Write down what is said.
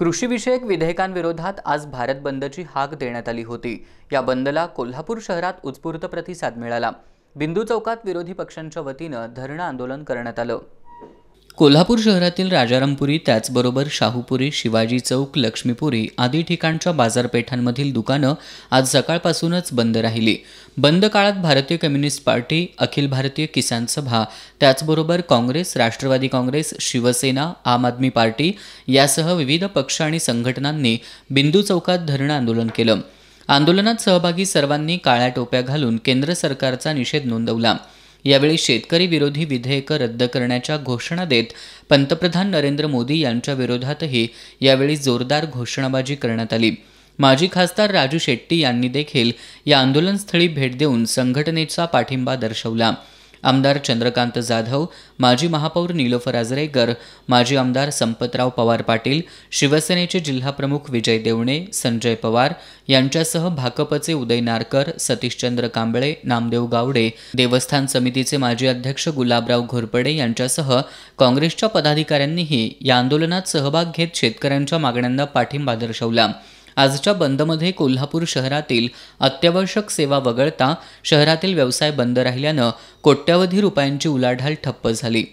कृषीविषयक विधेयकांविरोधात आज भारत बंदची हाक देण्यात आली होती या बंदला कोल्हापूर शहरात उत्स्फूर्त प्रतिसाद मिळाला बिंदू चौकात विरोधी पक्षांच्या वतीनं धरणं आंदोलन करण्यात आलं कोल्हापूर शहरातील राजारामपुरी त्याचबरोबर शाहूपुरी शिवाजी चौक लक्ष्मीपुरी आदी ठिकाणच्या बाजारपेठांमधील दुकानं आज सकाळपासूनच बंद राहिली बंद काळात भारतीय कम्युनिस्ट पार्टी अखिल भारतीय किसान सभा त्याचबरोबर काँग्रेस राष्ट्रवादी काँग्रेस शिवसेना आम आदमी पार्टी यासह विविध पक्ष आणि संघटनांनी बिंदू चौकात धरणं आंदोलन केलं आंदोलनात सहभागी सर्वांनी काळ्या टोप्या घालून केंद्र सरकारचा निषेध नोंदवला यावेळी शेतकरी विरोधी विधेयकं रद्द करण्याच्या घोषणा देत पंतप्रधान नरेंद्र मोदी यांच्या विरोधातही यावेळी जोरदार घोषणाबाजी करण्यात आली माजी खासदार राजू शेट्टी यांनी देखील या आंदोलनस्थळी भेट देऊन संघटनेचा पाठिंबा दर्शवला आमदार चंद्रकांत जाधव माजी महापौर निलोफर आजरेकर माजी आमदार संपतराव पवार पाटील शिवसेनेचे जिल्हाप्रमुख विजय देवणे संजय पवार यांच्यासह भाकपचे उदय नारकर सतीशचंद्र कांबळे नामदेव गावडे देवस्थान समितीचे माजी अध्यक्ष गुलाबराव घोरपडे यांच्यासह काँग्रेसच्या पदाधिकाऱ्यांनीही या आंदोलनात सहभाग घेत शेतकऱ्यांच्या मागण्यांना पाठिंबा दर्शवला आजच्या बंदमध्ये कोल्हापूर शहरातील अत्यावश्यक सेवा वगळता शहरातील व्यवसाय बंद राहिल्यानं कोट्यवधी रुपयांची उलाढाल ठप्प झाली